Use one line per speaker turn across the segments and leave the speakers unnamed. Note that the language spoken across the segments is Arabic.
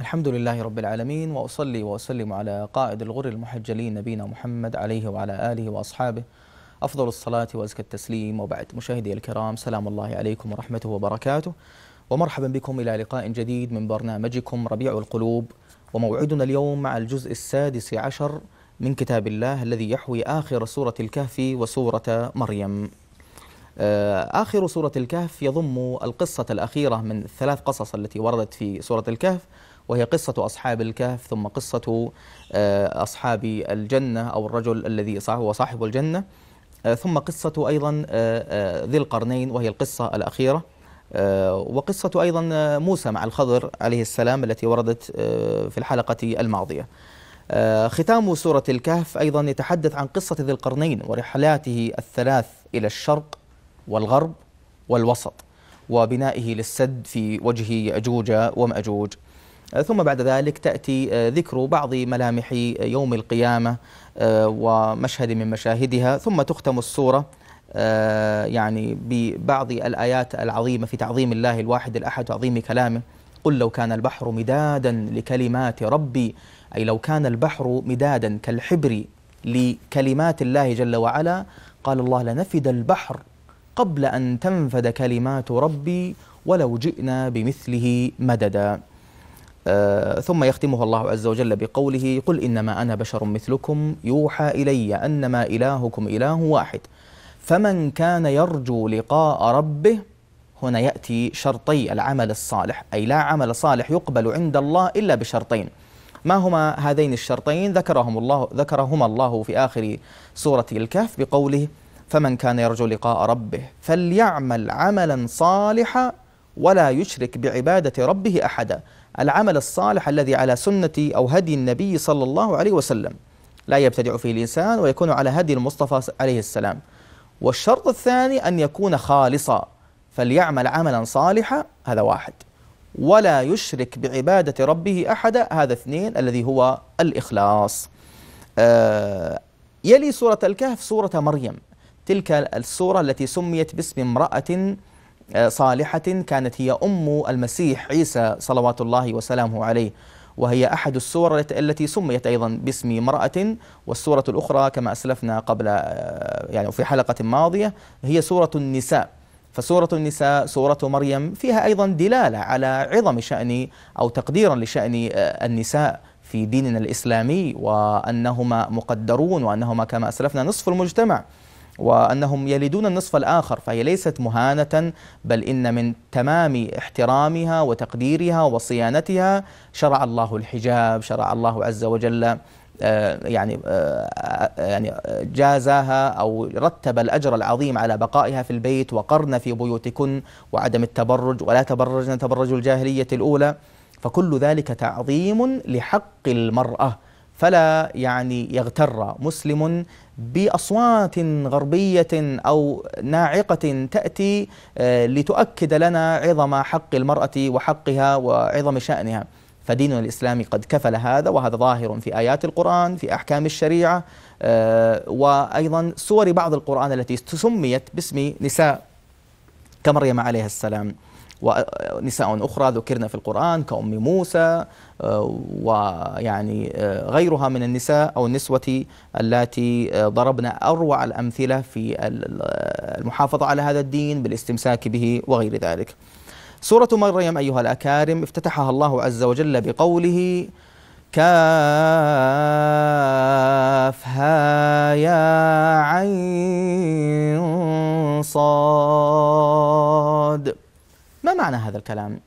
الحمد لله رب العالمين وأصلي وأسلم على قائد الغر المحجلين نبينا محمد عليه وعلى آله وأصحابه أفضل الصلاة وأزكى التسليم وبعد مشاهدي الكرام سلام الله عليكم ورحمته وبركاته ومرحبا بكم إلى لقاء جديد من برنامجكم ربيع القلوب وموعدنا اليوم مع الجزء السادس عشر من كتاب الله الذي يحوي آخر سورة الكهف وسورة مريم آه، آخر سورة الكهف يضم القصة الأخيرة من الثلاث قصص التي وردت في سورة الكهف وهي قصة أصحاب الكهف ثم قصة آه، أصحاب الجنة أو الرجل الذي هو صاحب الجنة آه، ثم قصة أيضا آه، ذي القرنين وهي القصة الأخيرة وقصة أيضا موسى مع الخضر عليه السلام التي وردت في الحلقة الماضية ختام سورة الكهف أيضا يتحدث عن قصة ذي القرنين ورحلاته الثلاث إلى الشرق والغرب والوسط وبنائه للسد في وجه يأجوج ومأجوج آه، ثم بعد ذلك تأتي آه، ذكر بعض ملامح يوم القيامة آه، ومشهد من مشاهدها ثم تختم الصورة يعني ببعض الآيات العظيمة في تعظيم الله الواحد الأحد وعظيم كلامه قل لو كان البحر مدادا لكلمات ربي أي لو كان البحر مدادا كالحبر لكلمات الله جل وعلا قال الله لنفد البحر قبل أن تنفد كلمات ربي ولو جئنا بمثله مددا آه، ثم يختمها الله عز وجل بقوله قل إنما أنا بشر مثلكم يوحى إلي أنما إلهكم إله واحد فمن كان يرجو لقاء ربه هنا يأتي شرطي العمل الصالح أي لا عمل صالح يقبل عند الله إلا بشرطين ما هما هذين الشرطين ذكرهم الله ذكرهما الله في آخر سورة الكهف بقوله فمن كان يرجو لقاء ربه فليعمل عملا صالحا ولا يشرك بعبادة ربه أحدا العمل الصالح الذي على سنة أو هدي النبي صلى الله عليه وسلم لا يبتدع فيه الإنسان ويكون على هدي المصطفى عليه السلام والشرط الثاني أن يكون خالصا فليعمل عملا صالحا هذا واحد ولا يشرك بعبادة ربه أحدا هذا اثنين الذي هو الإخلاص آه يلي سورة الكهف سورة مريم تلك السورة التي سميت باسم امرأة آه، صالحة كانت هي أم المسيح عيسى صلوات الله وسلامه عليه وهي أحد السور التي سميت أيضا باسم امرأة والسورة الأخرى كما أسلفنا قبل آه، يعني في حلقة ماضية هي سورة النساء فسورة النساء سورة مريم فيها أيضا دلالة على عظم شأن أو تقديرا لشأن آه، النساء في ديننا الإسلامي وأنهما مقدرون وأنهما كما أسلفنا نصف المجتمع وأنهم يلدون النصف الآخر فهي ليست مهانة بل إن من تمام احترامها وتقديرها وصيانتها شرع الله الحجاب شرع الله عز وجل آه، يعني آه، آه، يعني جازاها او رتب الاجر العظيم على بقائها في البيت وقرن في بيوتكن وعدم التبرج ولا تبرجن تبرج الجاهليه الاولى فكل ذلك تعظيم لحق المراه فلا يعني يغتر مسلم باصوات غربيه او ناعقه تاتي آه، لتؤكد لنا عظم حق المراه وحقها وعظم شانها فديننا الاسلامي قد كفل هذا وهذا ظاهر في ايات القران في احكام الشريعه آه، وايضا سور بعض القران التي سميت باسم نساء كمريم عليها السلام ونساء أخرى ذكرن في القرآن كأم موسى آه، ويعني آه، غيرها من النساء أو النسوة التي آه، ضربنا أروع الأمثلة في المحافظة على هذا الدين بالاستمساك به وغير ذلك سورة مريم أيها الأكارم افتتحها الله عز وجل بقوله كافها يا عين صاد ما معنى هذا الكلام؟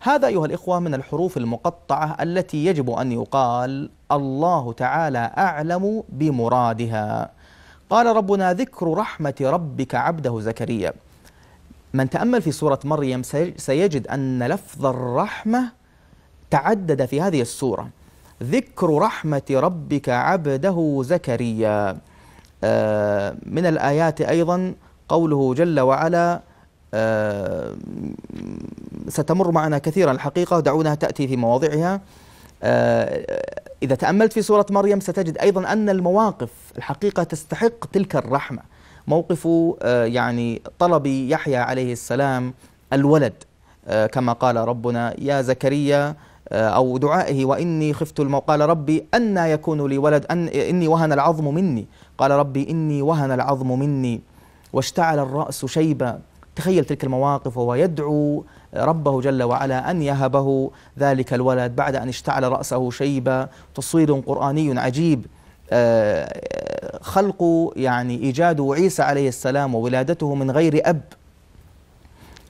هذا أيها الإخوة من الحروف المقطعة التي يجب أن يقال الله تعالى أعلم بمرادها قال ربنا ذكر رحمة ربك عبده زكريا من تأمل في سورة مريم سيجد أن لفظ الرحمة تعدد في هذه السورة ذكر رحمة ربك عبده زكريا آه، من الآيات أيضا قوله جل وعلا آه، ستمر معنا كثيرا الحقيقة دعونا تأتي في مواضعها آه، إذا تأملت في سورة مريم ستجد أيضا أن المواقف الحقيقة تستحق تلك الرحمة موقف آه، يعني طلب يحيى عليه السلام الولد كما قال ربنا يا زكريا أو دعائه وإني خفت الموقع قال ربي أن يكون لي ولد أن إني وهن العظم مني قال ربي إني وهن العظم مني واشتعل الرأس شيبا تخيل تلك المواقف وهو يدعو ربه جل وعلا أن يهبه ذلك الولد بعد أن اشتعل رأسه شيبة تصوير قرآني عجيب آه، خلق يعني إيجاد عيسى عليه السلام وولادته من غير أب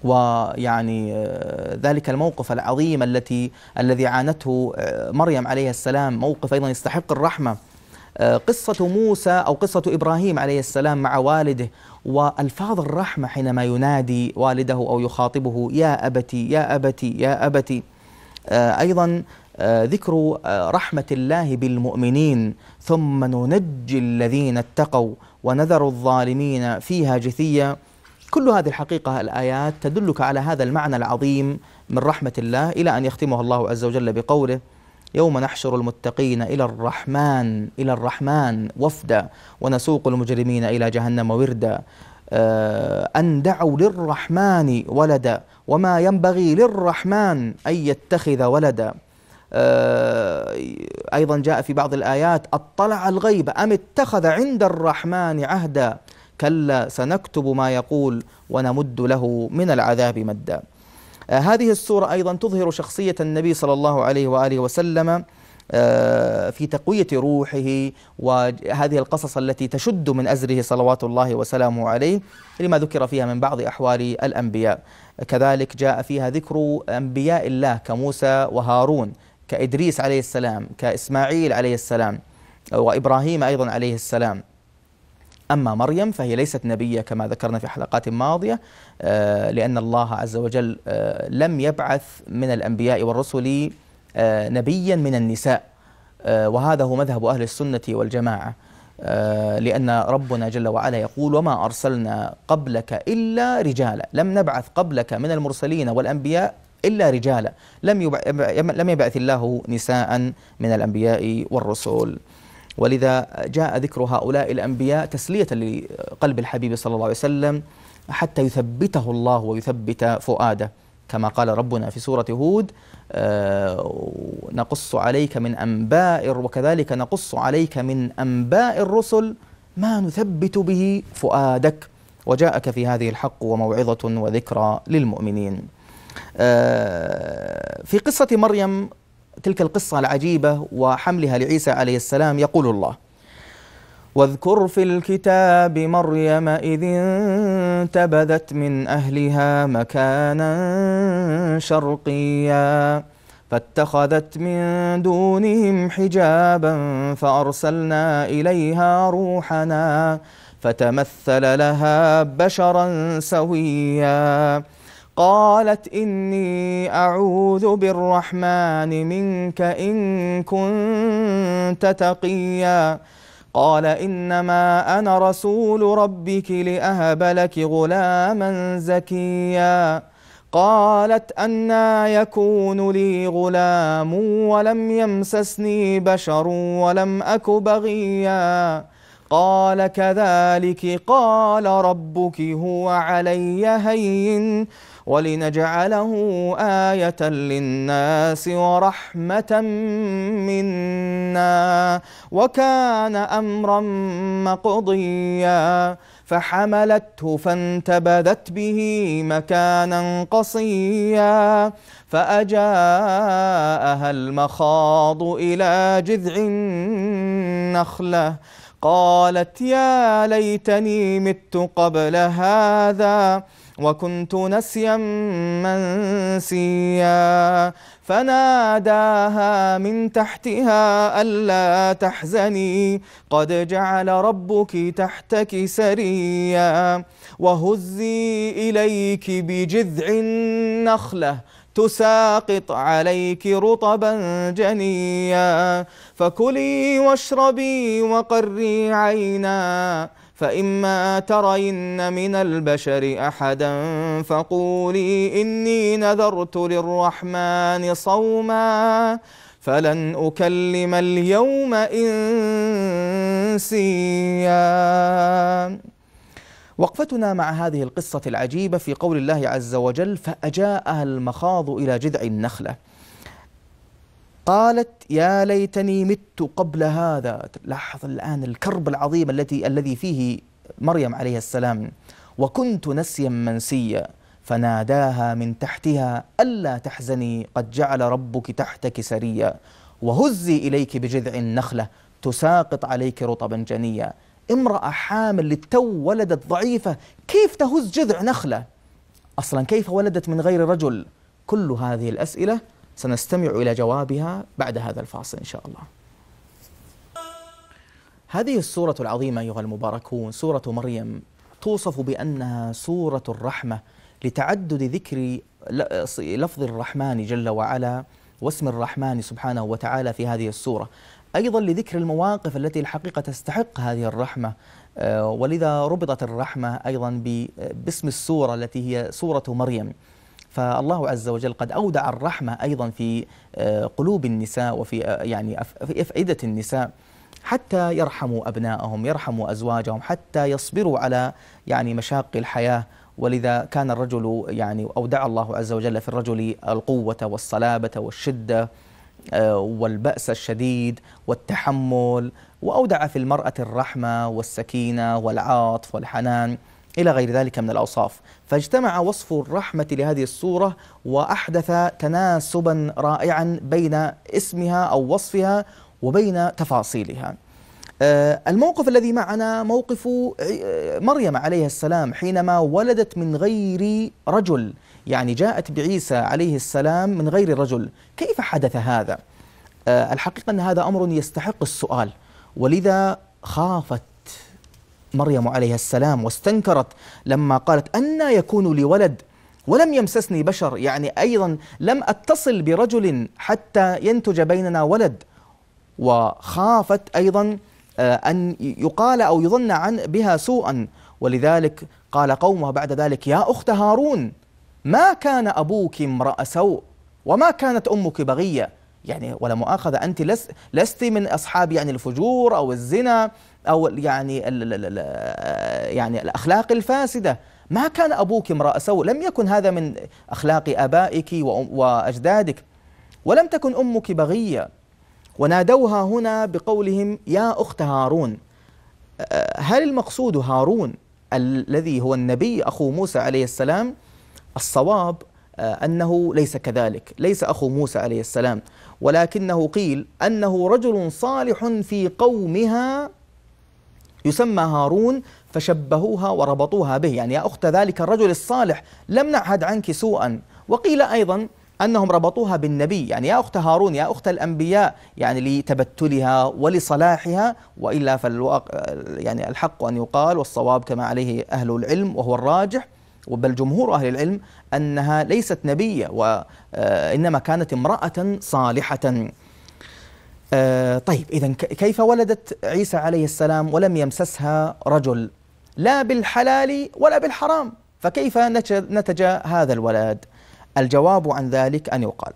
ويعني آه، ذلك الموقف العظيم التي الذي عانته آه، مريم عليه السلام موقف أيضا يستحق الرحمة قصة موسى أو قصة إبراهيم عليه السلام مع والده والفاظ الرحمه حينما ينادي والده او يخاطبه يا ابتي يا ابتي يا ابتي آه، ايضا آه، ذكر آه، رحمه الله بالمؤمنين ثم ننجي الذين اتقوا ونذر الظالمين فيها جثيا كل هذه الحقيقه الايات تدلك على هذا المعنى العظيم من رحمه الله الى ان يختمها الله عز وجل بقوله يوم نحشر المتقين إلى الرحمن إلى الرحمن وفدا ونسوق المجرمين إلى جهنم وردا آه، أن دعوا للرحمن ولدا وما ينبغي للرحمن أن يتخذ ولدا آه، أيضا جاء في بعض الآيات اطلع الغيب أم اتخذ عند الرحمن عهدا كلا سنكتب ما يقول ونمد له من العذاب مدا آه، هذه السورة أيضا تظهر شخصية النبي صلى الله عليه وآله وسلم آه، في تقوية روحه وهذه القصص التي تشد من أزره صلوات الله وسلامه عليه لما ذكر فيها من بعض أحوال الأنبياء كذلك جاء فيها ذكر أنبياء الله كموسى وهارون كإدريس عليه السلام كإسماعيل عليه السلام وإبراهيم أيضا عليه السلام أما مريم فهي ليست نبية كما ذكرنا في حلقات ماضية آه، لأن الله عز وجل آه، لم يبعث من الأنبياء والرسل آه، نبيا من النساء وهذا هو مذهب أهل السنة والجماعة لأن ربنا جل وعلا يقول وما أرسلنا قبلك إلا رجالا لم نبعث قبلك من المرسلين والأنبياء إلا رجالا لم يبعث الله نساء من الأنبياء والرسل ولذا جاء ذكر هؤلاء الأنبياء تسلية لقلب الحبيب صلى الله عليه وسلم حتى يثبته الله ويثبت فؤاده كما قال ربنا في سورة هود آه، نقص عليك من أنباء وكذلك نقص عليك من أنباء الرسل ما نثبت به فؤادك وجاءك في هذه الحق وموعظة وذكرى للمؤمنين آه، في قصة مريم تلك القصة العجيبة وحملها لعيسى عليه السلام يقول الله واذكر في الكتاب مريم إذ انتبذت من أهلها مكانا شرقيا فاتخذت من دونهم حجابا فأرسلنا إليها روحنا فتمثل لها بشرا سويا قالت إني أعوذ بالرحمن منك إن كنت تقيا قال إنما أنا رسول ربك لأهب لك غلاما زكيا قالت أنا يكون لي غلام ولم يمسسني بشر ولم أك بغيا قال كذلك قال ربك هو علي هين ولنجعله آية للناس ورحمة منا وكان أمرا مقضيا فحملته فانتبذت به مكانا قصيا فأجاءها المخاض إلى جذع النخلة قالت يا ليتني مت قبل هذا وكنت نسيا منسيا فناداها من تحتها ألا تحزني قد جعل ربك تحتك سريا وهزي إليك بجذع النخلة تساقط عليك رطبا جنيا فكلي واشربي وقري عينا فإما ترين من البشر أحدا فقولي إني نذرت للرحمن صوما فلن أكلم اليوم إنسيا وقفتنا مع هذه القصة العجيبة في قول الله عز وجل فأجاءها المخاض إلى جذع النخلة قالت يا ليتني مت قبل هذا لاحظ الآن الكرب العظيم التي الذي فيه مريم عليه السلام وكنت نسيا منسيا فناداها من تحتها ألا تحزني قد جعل ربك تحتك سريا وهزي إليك بجذع النخلة تساقط عليك رطبا جنيا امرأة حامل للتو ولدت ضعيفة كيف تهز جذع نخلة أصلا كيف ولدت من غير رجل كل هذه الأسئلة سنستمع إلى جوابها بعد هذا الفاصل إن شاء الله هذه السورة العظيمة أيها المباركون سورة مريم توصف بأنها سورة الرحمة لتعدد ذكر لفظ الرحمن جل وعلا واسم الرحمن سبحانه وتعالى في هذه السورة أيضا لذكر المواقف التي الحقيقة تستحق هذه الرحمة آه، ولذا ربطت الرحمة أيضا باسم السورة التي هي سورة مريم فالله عز وجل قد أودع الرحمة أيضا في آه، قلوب النساء وفي آه، يعني في أفئدة النساء حتى يرحموا أبنائهم يرحموا أزواجهم حتى يصبروا على يعني مشاق الحياة ولذا كان الرجل يعني أودع الله عز وجل في الرجل القوة والصلابة والشدة آه، والبأس الشديد والتحمل وأودع في المرأة الرحمة والسكينة والعاطف والحنان إلى غير ذلك من الأوصاف فاجتمع وصف الرحمة لهذه الصورة وأحدث تناسبا رائعا بين اسمها أو وصفها وبين تفاصيلها آه، الموقف الذي معنا موقف آه، مريم عليه السلام حينما ولدت من غير رجل يعني جاءت بعيسى عليه السلام من غير رجل كيف حدث هذا؟ آه، الحقيقة أن هذا أمر يستحق السؤال ولذا خافت مريم عليه السلام واستنكرت لما قالت أن يكون لي ولد ولم يمسسني بشر يعني أيضا لم أتصل برجل حتى ينتج بيننا ولد وخافت أيضا آه، أن يقال أو يظن عن بها سوءا ولذلك قال قومها بعد ذلك يا أخت هارون ما كان أبوك امرأ سوء وما كانت أمك بغية يعني ولا مؤاخذة أنت لست, لست من أصحاب يعني الفجور أو الزنا او يعني الـ الـ الـ يعني الاخلاق الفاسده ما كان ابوك امرأ سوء لم يكن هذا من اخلاق ابائك واجدادك ولم تكن امك بغيه ونادوها هنا بقولهم يا اخت هارون أه، هل المقصود هارون الذي هو النبي اخو موسى عليه السلام الصواب أه، انه ليس كذلك ليس اخو موسى عليه السلام ولكنه قيل انه رجل صالح في قومها يسمى هارون فشبهوها وربطوها به يعني يا أخت ذلك الرجل الصالح لم نعهد عنك سوءا وقيل أيضا أنهم ربطوها بالنبي يعني يا أخت هارون يا أخت الأنبياء يعني لتبتلها ولصلاحها وإلا فالواقع يعني الحق أن يقال والصواب كما عليه أهل العلم وهو الراجح بل جمهور أهل العلم أنها ليست نبية وإنما آه، كانت امرأة صالحة آه طيب إذا كيف ولدت عيسى عليه السلام ولم يمسسها رجل لا بالحلال ولا بالحرام فكيف نتج هذا الولد الجواب عن ذلك أن يقال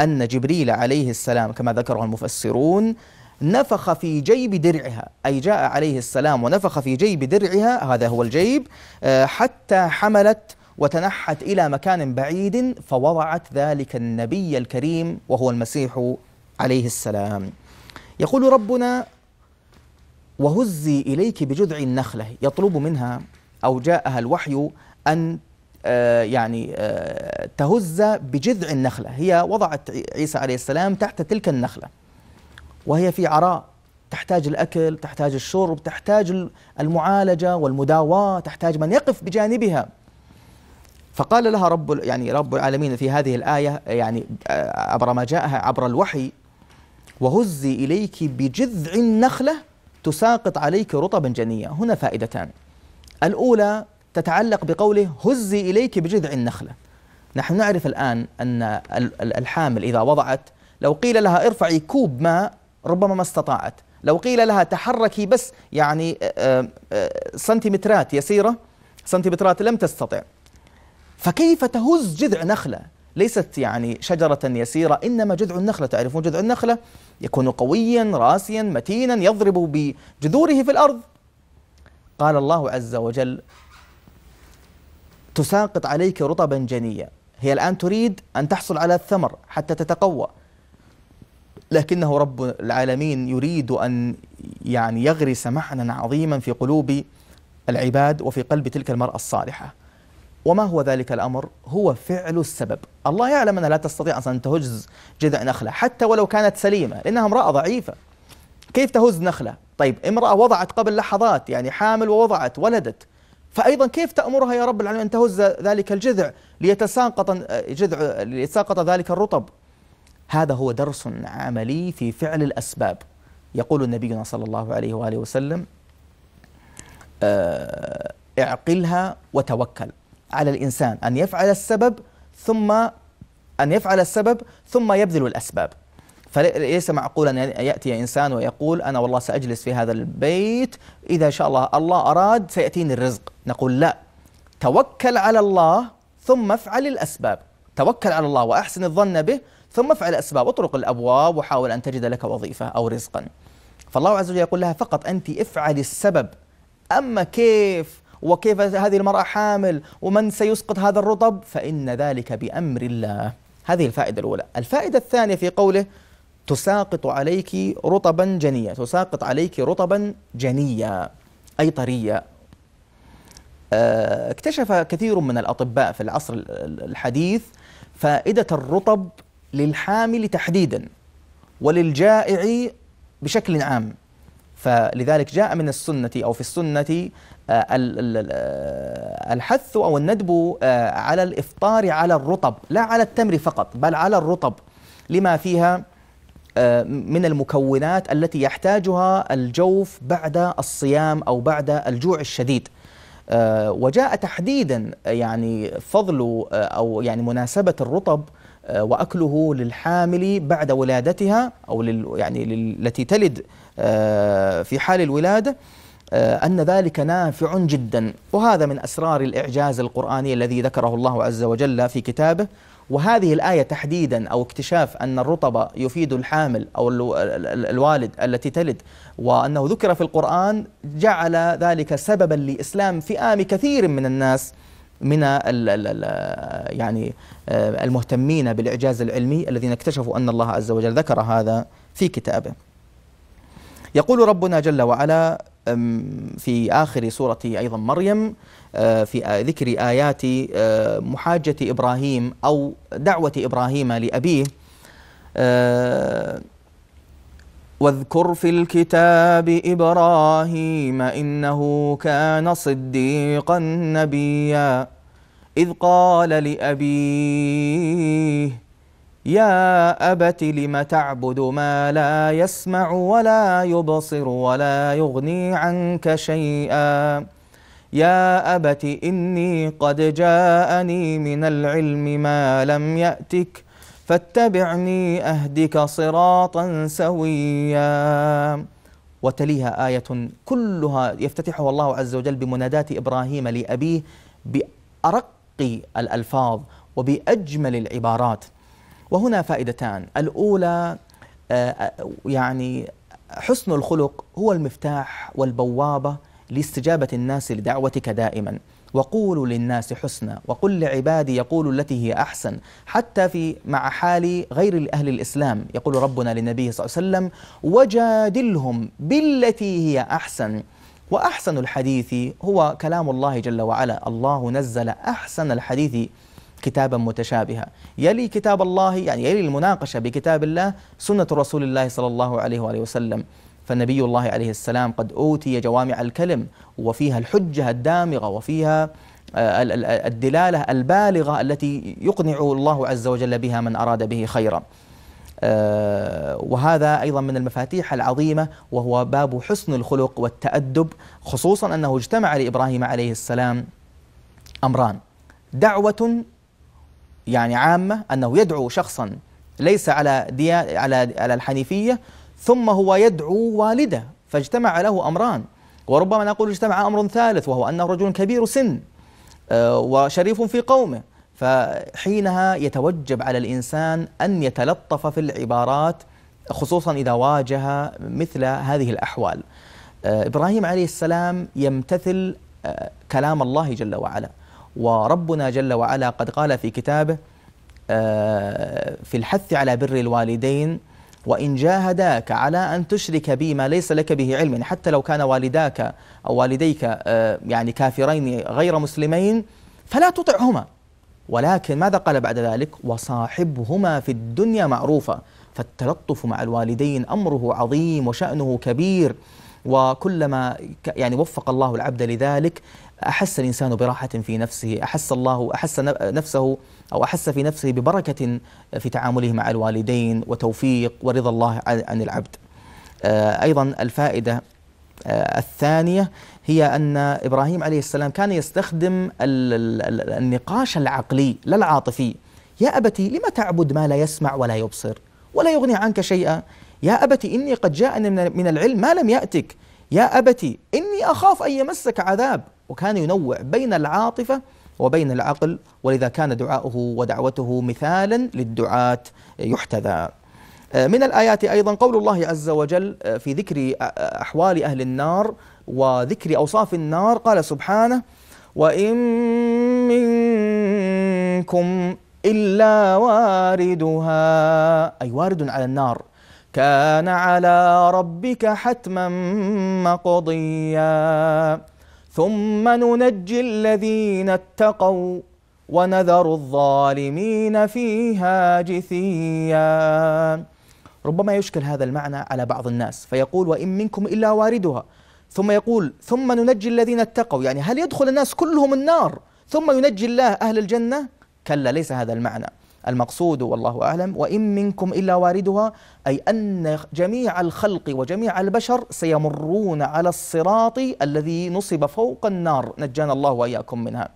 أن جبريل عليه السلام كما ذكره المفسرون نفخ في جيب درعها أي جاء عليه السلام ونفخ في جيب درعها هذا هو الجيب آه، حتى حملت وتنحت إلى مكان بعيد فوضعت ذلك النبي الكريم وهو المسيح عليه السلام يقول ربنا وهزي إليك بجذع النخلة يطلب منها أو جاءها الوحي أن آه، يعني آه، تهز بجذع النخلة هي وضعت عيسى عليه السلام تحت تلك النخلة وهي في عراء تحتاج الأكل تحتاج الشرب تحتاج المعالجة والمداواة تحتاج من يقف بجانبها فقال لها رب يعني رب العالمين في هذه الآية يعني آه، عبر ما جاءها عبر الوحي وهزي إليك بجذع النخلة تساقط عليك رطبا جنيا هنا فائدتان الأولى تتعلق بقوله هزي إليك بجذع النخلة نحن نعرف الآن أن الحامل إذا وضعت لو قيل لها ارفعي كوب ماء ربما ما استطاعت لو قيل لها تحركي بس يعني آه، آه، آه، سنتيمترات يسيرة سنتيمترات لم تستطع فكيف تهز جذع نخلة ليست يعني شجرة يسيرة إنما جذع النخلة تعرفون جذع النخلة يكون قويا راسيا متينا يضرب بجذوره في الأرض قال الله عز وجل تساقط عليك رطبا جنيا هي الآن تريد أن تحصل على الثمر حتى تتقوى لكنه رب العالمين يريد أن يعني يغرس معنى عظيما في قلوب العباد وفي قلب تلك المرأة الصالحة وما هو ذلك الأمر؟ هو فعل السبب الله يعلم أنها لا تستطيع أصلا أن تهز جذع نخلة حتى ولو كانت سليمة لأنها امرأة ضعيفة كيف تهز نخلة؟ طيب امرأة وضعت قبل لحظات يعني حامل ووضعت ولدت فأيضا كيف تأمرها يا رب العالمين أن تهز ذلك الجذع ليتساقط آه، جذع ليتساقط ذلك الرطب هذا هو درس عملي في فعل الأسباب يقول نبينا صلى الله عليه وآله وسلم آه، اعقلها وتوكل على الإنسان أن يفعل السبب ثم أن يفعل السبب ثم يبذل الأسباب فليس معقولا أن يأتي إنسان ويقول أنا والله سأجلس في هذا البيت إذا شاء الله الله أراد سيأتيني الرزق نقول لا توكل على الله ثم افعل الأسباب توكل على الله وأحسن الظن به ثم افعل الأسباب اطرق الأبواب وحاول أن تجد لك وظيفة أو رزقا فالله عز وجل يقول لها فقط أنت افعل السبب أما كيف وكيف هذه المرأة حامل ومن سيسقط هذا الرطب فإن ذلك بأمر الله هذه الفائدة الأولى الفائدة الثانية في قوله تساقط عليك رطبا جنيا تساقط عليك رطبا جنيا أي طريا آه، اكتشف كثير من الأطباء في العصر الحديث فائدة الرطب للحامل تحديدا وللجائع بشكل عام فلذلك جاء من السنة أو في السنة آه، آه، الحث أو الندب آه، على الإفطار على الرطب لا على التمر فقط بل على الرطب لما فيها من المكونات التي يحتاجها الجوف بعد الصيام أو بعد الجوع الشديد وجاء تحديدا يعني فضل أو يعني مناسبة الرطب آه، وأكله للحامل بعد ولادتها أو لل يعني التي تلد آه، في حال الولادة آه، أن ذلك نافع جدا وهذا من أسرار الإعجاز القرآني الذي ذكره الله عز وجل في كتابه وهذه الآية تحديدا أو اكتشاف أن الرطب يفيد الحامل أو الوالد التي تلد وأنه ذكر في القرآن جعل ذلك سببا لإسلام فئام كثير من الناس من ال ال يعني آه، المهتمين بالإعجاز العلمي الذين اكتشفوا أن الله عز وجل ذكر هذا في كتابه يقول ربنا جل وعلا في آخر سورة أيضا مريم آه، في ذكر آيات آه، محاجة إبراهيم أو دعوة إبراهيم لأبيه واذكر في الكتاب إبراهيم إنه كان صديقا نبيا إذ قال لأبيه يا أبت لم تعبد ما لا يسمع ولا يبصر ولا يغني عنك شيئا يا أبت إني قد جاءني من العلم ما لم يأتك فاتبعني أهدك صراطا سويا وتليها آية كلها يفتتحها الله عز وجل بمنادات إبراهيم لأبيه بأرق الألفاظ وبأجمل العبارات وهنا فائدتان الأولى آه، يعني حسن الخلق هو المفتاح والبوابة لاستجابة الناس لدعوتك دائما وقولوا للناس حسنا وقل لعبادي يقولوا التي هي أحسن حتى في مع حال غير أهل الإسلام يقول ربنا للنبي صلى الله عليه وسلم وجادلهم بالتي هي أحسن وأحسن الحديث هو كلام الله جل وعلا الله نزل أحسن الحديث كتابا متشابها يلي كتاب الله يعني يلي المناقشة بكتاب الله سنة رسول الله صلى الله عليه وآله وسلم فنبي الله عليه السلام قد أوتي جوامع الكلم وفيها الحجة الدامغة وفيها آه، الدلالة البالغة التي يقنع الله عز وجل بها من أراد به خيرا آه، وهذا أيضا من المفاتيح العظيمة وهو باب حسن الخلق والتأدب خصوصا أنه اجتمع لإبراهيم عليه السلام أمران دعوة يعني عامة أنه يدعو شخصا ليس على على الحنيفية ثم هو يدعو والده فاجتمع له امران وربما نقول اجتمع امر ثالث وهو انه رجل كبير سن آه، وشريف في قومه فحينها يتوجب على الانسان ان يتلطف في العبارات خصوصا اذا واجه مثل هذه الاحوال. آه، ابراهيم عليه السلام يمتثل آه، كلام الله جل وعلا وربنا جل وعلا قد قال في كتابه في الحث على بر الوالدين وإن جاهداك على أن تشرك بي ما ليس لك به علم حتى لو كان والداك أو والديك آه، يعني كافرين غير مسلمين فلا تطعهما ولكن ماذا قال بعد ذلك وصاحبهما في الدنيا معروفة فالتلطف مع الوالدين أمره عظيم وشأنه كبير وكلما يعني وفق الله العبد لذلك أحس الإنسان براحة في نفسه أحس الله أحس نفسه أو أحس في نفسه ببركة في تعامله مع الوالدين وتوفيق ورضا الله عن العبد آه، أيضا الفائدة آه، الثانية هي أن إبراهيم عليه السلام كان يستخدم النقاش العقلي لا العاطفي يا أبتي لما تعبد ما لا يسمع ولا يبصر ولا يغني عنك شيئا يا أبتي إني قد جاءني من العلم ما لم يأتك يا أبتي إني أخاف أن يمسك عذاب وكان ينوع بين العاطفة وبين العقل ولذا كان دعاؤه ودعوته مثالا للدعاة يحتذى آه، من الآيات أيضا قول الله عز وجل آه، في ذكر آه، أحوال أهل النار وذكر أوصاف النار قال سبحانه وإن منكم إلا واردها أي وارد على النار كان على ربك حتما مقضيا ثم ننجي الذين اتقوا ونذر الظالمين فيها جثيا ربما يشكل هذا المعنى على بعض الناس فيقول وإن منكم إلا واردها ثم يقول ثم ننجي الذين اتقوا يعني هل يدخل الناس كلهم النار ثم ينجي الله أهل الجنة كلا ليس هذا المعنى المقصود والله أعلم وإن منكم إلا واردها أي أن جميع الخلق وجميع البشر سيمرون على الصراط الذي نصب فوق النار نجانا الله وإياكم منها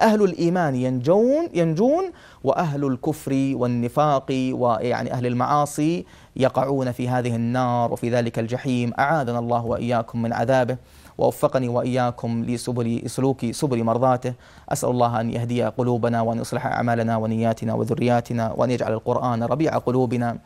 أهل الإيمان ينجون ينجون وأهل الكفر والنفاق ويعني أهل المعاصي يقعون في هذه النار وفي ذلك الجحيم أعاذنا الله وإياكم من عذابه ووفقني وإياكم لسبل سلوك سبل مرضاته أسأل الله أن يهدي قلوبنا وأن يصلح أعمالنا ونياتنا وذرياتنا وأن يجعل القرآن ربيع قلوبنا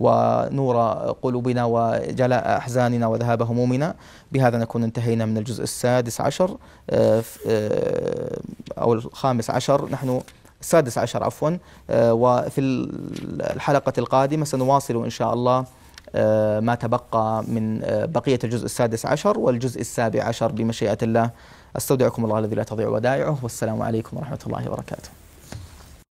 ونور قلوبنا وجلاء أحزاننا وذهاب همومنا بهذا نكون انتهينا من الجزء السادس عشر آه، آه، أو الخامس عشر نحن السادس عشر عفوا آه، وفي الحلقة القادمة سنواصل إن شاء الله آه، ما تبقى من آه، بقية الجزء السادس عشر والجزء السابع عشر بمشيئة الله استودعكم الله الذي لا تضيع ودائعه والسلام عليكم ورحمة الله وبركاته